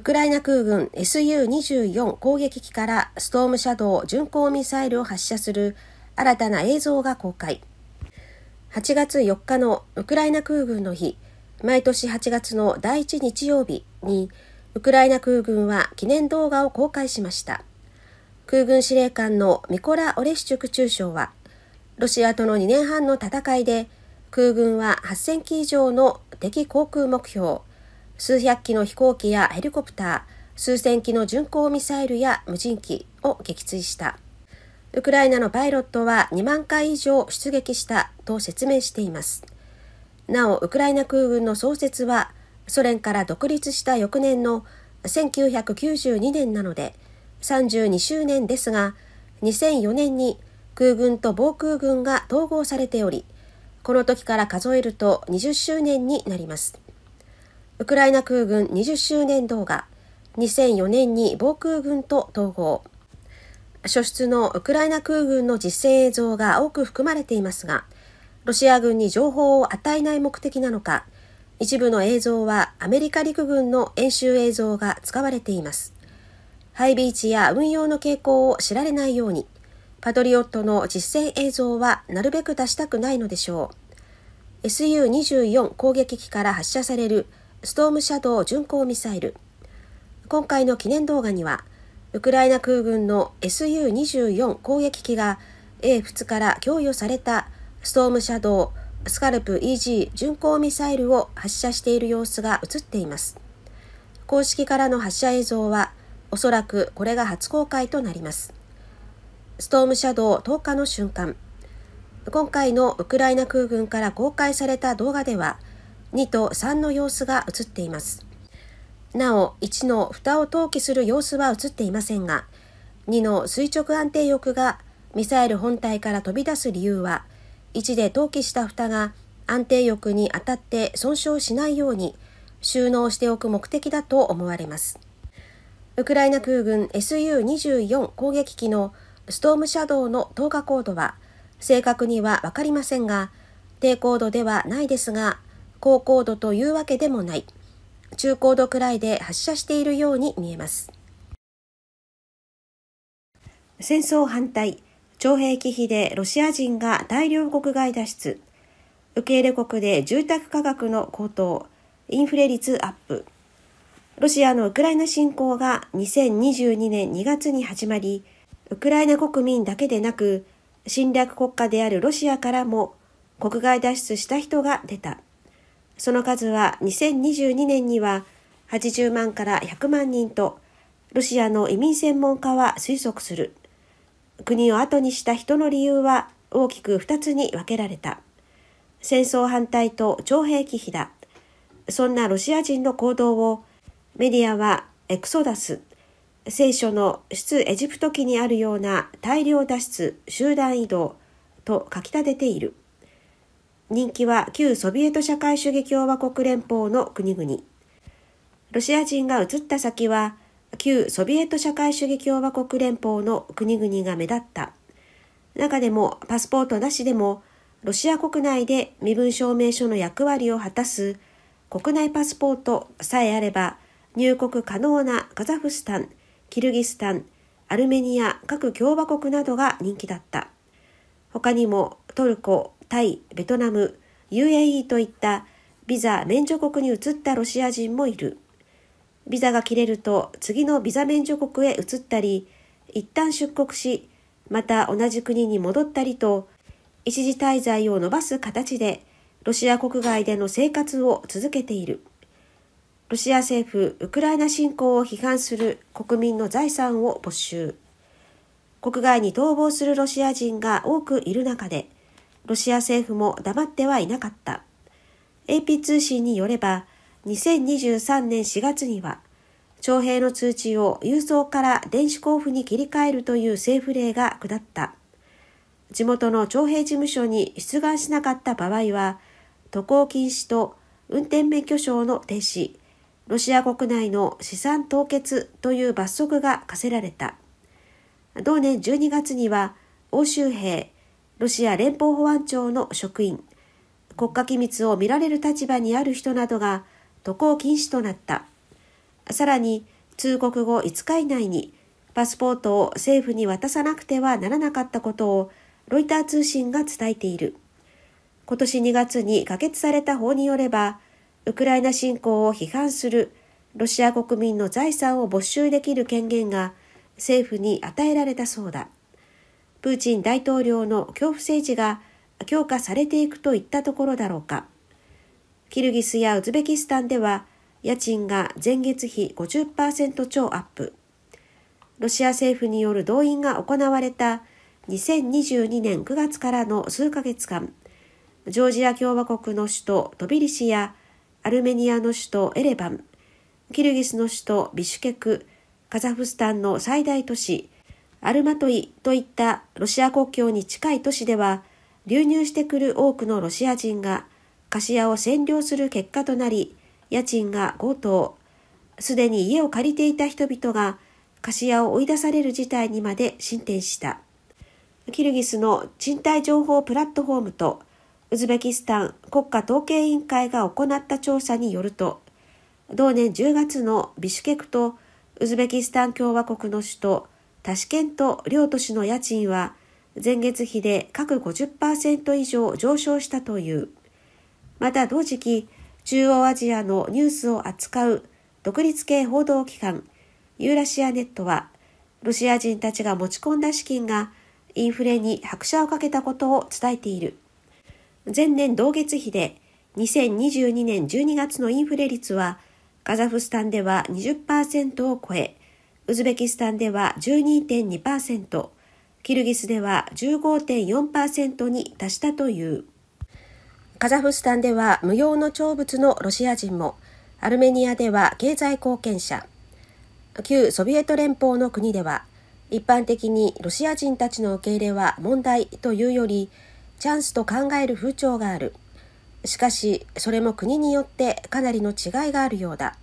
ウクライナ空軍 SU-24 攻撃機からストームシャドウ巡航ミサイルを発射する新たな映像が公開。8月4日のウクライナ空軍の日、毎年8月の第1日曜日に、ウクライナ空軍は記念動画を公開しました。空軍司令官のミコラ・オレシチュク中将は、ロシアとの2年半の戦いで、空軍は8000機以上の敵航空目標、数百機の飛行機やヘリコプター、数千機の巡航ミサイルや無人機を撃墜した。ウクライナのパイロットは2万回以上出撃したと説明しています。なお、ウクライナ空軍の創設は、ソ連から独立した翌年の1992年なので、32周年ですが、2004年に空軍と防空軍が統合されており、この時から数えると20周年になります。ウクライナ空軍20周年動画2004年に防空軍と統合初出のウクライナ空軍の実践映像が多く含まれていますがロシア軍に情報を与えない目的なのか一部の映像はアメリカ陸軍の演習映像が使われていますハイビーチや運用の傾向を知られないようにパトリオットの実践映像はなるべく出したくないのでしょう SU-24 攻撃機から発射されるストームシャドウ巡航ミサイル今回の記念動画にはウクライナ空軍の SU-24 攻撃機が A2 から供与されたストームシャドウスカルプ EG 巡航ミサイルを発射している様子が映っています公式からの発射映像はおそらくこれが初公開となりますストームシャドウ10日の瞬間今回のウクライナ空軍から公開された動画では2と3の様子が映っています。なお、1の蓋を投棄する様子は映っていませんが、2の垂直安定翼がミサイル本体から飛び出す理由は、1で投棄した蓋が安定翼に当たって損傷しないように収納しておく目的だと思われます。ウクライナ空軍 SU-24 攻撃機のストームシャドウの投下高度は正確には分かりませんが、低高度ではないですが、高高度というわけでもない中高度くらいで発射しているように見えます戦争反対徴兵忌避でロシア人が大量国外脱出受け入れ国で住宅価格の高騰インフレ率アップロシアのウクライナ侵攻が2022年2月に始まりウクライナ国民だけでなく侵略国家であるロシアからも国外脱出した人が出た。その数は2022年には80万から100万人と、ロシアの移民専門家は推測する。国を後にした人の理由は大きく2つに分けられた。戦争反対と徴兵忌避だ。そんなロシア人の行動をメディアはエクソダス、聖書の出エジプト記にあるような大量脱出、集団移動と書き立てている。人気は旧ソビエト社会主義共和国連邦の国々。ロシア人が移った先は、旧ソビエト社会主義共和国連邦の国々が目立った。中でもパスポートなしでも、ロシア国内で身分証明書の役割を果たす国内パスポートさえあれば、入国可能なカザフスタン、キルギスタン、アルメニア各共和国などが人気だった。他にもトルコ、タイ、ベトナム、UAE といったビザ免除国に移ったロシア人もいる。ビザが切れると次のビザ免除国へ移ったり、一旦出国し、また同じ国に戻ったりと、一時滞在を延ばす形で、ロシア国外での生活を続けている。ロシア政府、ウクライナ侵攻を批判する国民の財産を没収。国外に逃亡するロシア人が多くいる中で、ロシア政府も黙ってはいなかった。AP 通信によれば、2023年4月には、徴兵の通知を郵送から電子交付に切り替えるという政府令が下った。地元の徴兵事務所に出願しなかった場合は、渡航禁止と運転免許証の停止、ロシア国内の資産凍結という罰則が課せられた。同年12月には、欧州兵ロシア連邦保安庁の職員、国家機密を見られる立場にある人などが渡航禁止となった。さらに、通告後5日以内にパスポートを政府に渡さなくてはならなかったことをロイター通信が伝えている。今年2月に可決された法によれば、ウクライナ侵攻を批判するロシア国民の財産を没収できる権限が政府に与えられたそうだ。プーチン大統領の恐怖政治が強化されていくといったところだろうか。キルギスやウズベキスタンでは家賃が前月比50%超アップ。ロシア政府による動員が行われた2022年9月からの数ヶ月間、ジョージア共和国の首都トビリシやアルメニアの首都エレバン、キルギスの首都ビシュケク、カザフスタンの最大都市アルマトイといったロシア国境に近い都市では、流入してくる多くのロシア人が貸し家を占領する結果となり、家賃が強盗、すでに家を借りていた人々が貸し家を追い出される事態にまで進展した。キルギスの賃貸情報プラットフォームとウズベキスタン国家統計委員会が行った調査によると、同年10月のビシュケクとウズベキスタン共和国の首都タシケント両都市の家賃は前月比で各50%以上上昇したという。また同時期、中央アジアのニュースを扱う独立系報道機関ユーラシアネットは、ロシア人たちが持ち込んだ資金がインフレに拍車をかけたことを伝えている。前年同月比で2022年12月のインフレ率はカザフスタンでは20%を超え、ウズベキスタンでは12.2%、キルギスでは15.4%に達したという。カザフスタンでは無用の長物のロシア人も、アルメニアでは経済貢献者、旧ソビエト連邦の国では、一般的にロシア人たちの受け入れは問題というより、チャンスと考える風潮がある。しかし、それも国によってかなりの違いがあるようだ。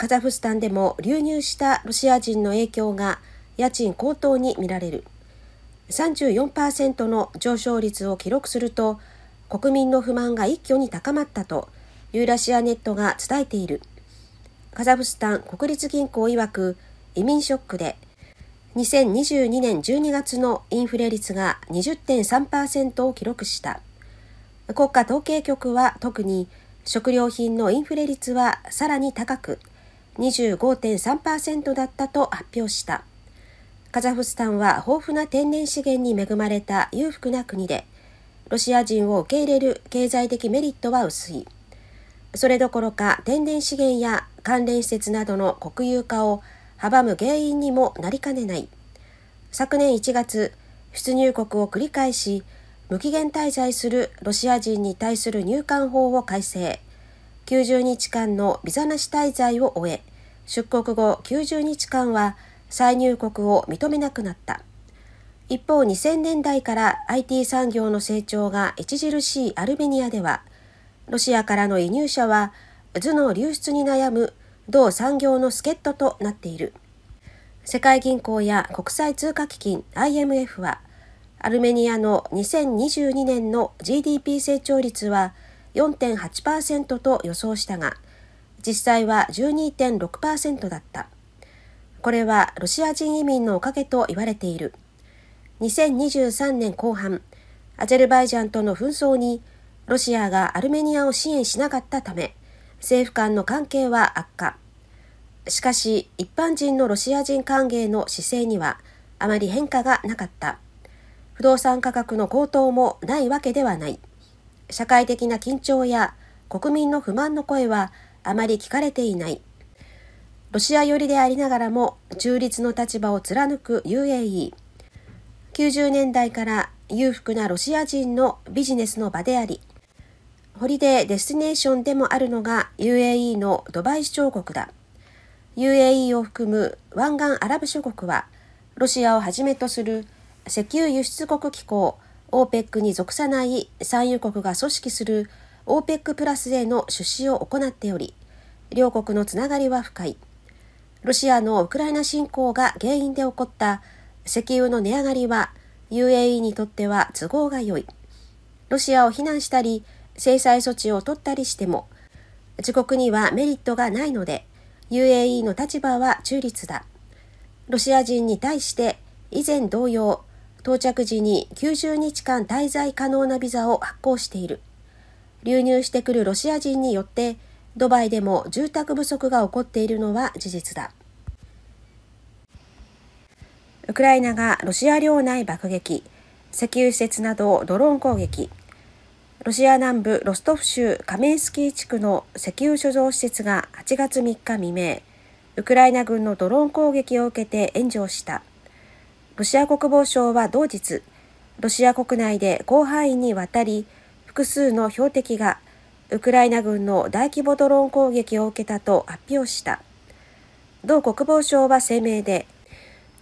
カザフスタンでも流入したロシア人の影響が家賃高騰に見られる34%の上昇率を記録すると国民の不満が一挙に高まったとユーラシアネットが伝えているカザフスタン国立銀行曰く移民ショックで2022年12月のインフレ率が20.3%を記録した国家統計局は特に食料品のインフレ率はさらに高く25.3%だったと発表した。カザフスタンは豊富な天然資源に恵まれた裕福な国で、ロシア人を受け入れる経済的メリットは薄い。それどころか天然資源や関連施設などの国有化を阻む原因にもなりかねない。昨年1月、出入国を繰り返し、無期限滞在するロシア人に対する入管法を改正90日間のビザなし滞在を終え出国後90日間は再入国を認めなくなった。一方、2000年代から IT 産業の成長が著しいアルメニアでは、ロシアからの移入者は図の流出に悩む同産業の助っ人となっている。世界銀行や国際通貨基金 IMF は、アルメニアの2022年の GDP 成長率は4.8%と予想したが、実際は12.6%だった。これはロシア人移民のおかげと言われている。2023年後半、アゼルバイジャンとの紛争にロシアがアルメニアを支援しなかったため、政府間の関係は悪化。しかし、一般人のロシア人歓迎の姿勢にはあまり変化がなかった。不動産価格の高騰もないわけではない。社会的な緊張や国民の不満の声はあまり聞かれていない。ロシア寄りでありながらも中立の立場を貫く UAE。90年代から裕福なロシア人のビジネスの場であり、ホリデーデスティネーションでもあるのが UAE のドバイ首長国だ。UAE を含む湾岸アラブ諸国は、ロシアをはじめとする石油輸出国機構 OPEC に属さない産油国が組織する OPEC プラスへの出資を行っており、両国のつながりは深い。ロシアのウクライナ侵攻が原因で起こった石油の値上がりは UAE にとっては都合が良い。ロシアを非難したり、制裁措置を取ったりしても、自国にはメリットがないので、UAE の立場は中立だ。ロシア人に対して以前同様、到着時に90日間滞在可能なビザを発行している。流入してくるロシア人によってドバイでも住宅不足が起こっているのは事実だウクライナがロシア領内爆撃石油施設などドローン攻撃ロシア南部ロストフ州カメンスキー地区の石油所蔵施設が8月3日未明ウクライナ軍のドローン攻撃を受けて炎上したロシア国防省は同日ロシア国内で広範囲にわたり複数の標的がウクライナ軍の大規模ドローン攻撃を受けたと発表した。同国防省は声明で、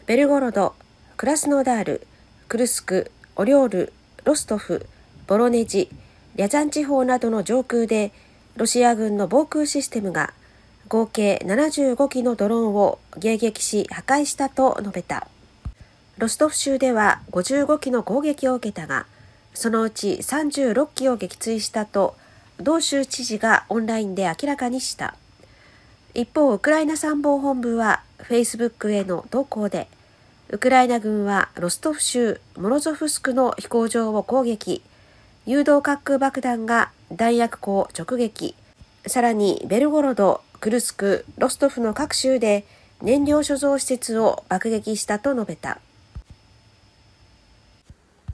ベルゴロド、クラスノダール、クルスク、オリョール、ロストフ、ボロネジ、リャザン地方などの上空でロシア軍の防空システムが合計75機のドローンを迎撃し破壊したと述べた。ロストフ州では55機の攻撃を受けたが、そのうち36機を撃墜したと同州知事がオンラインで明らかにした一方ウクライナ参謀本部は Facebook への投稿でウクライナ軍はロストフ州モロゾフスクの飛行場を攻撃誘導滑空爆弾が弾薬庫を直撃さらにベルゴロドクルスクロストフの各州で燃料貯蔵施設を爆撃したと述べた。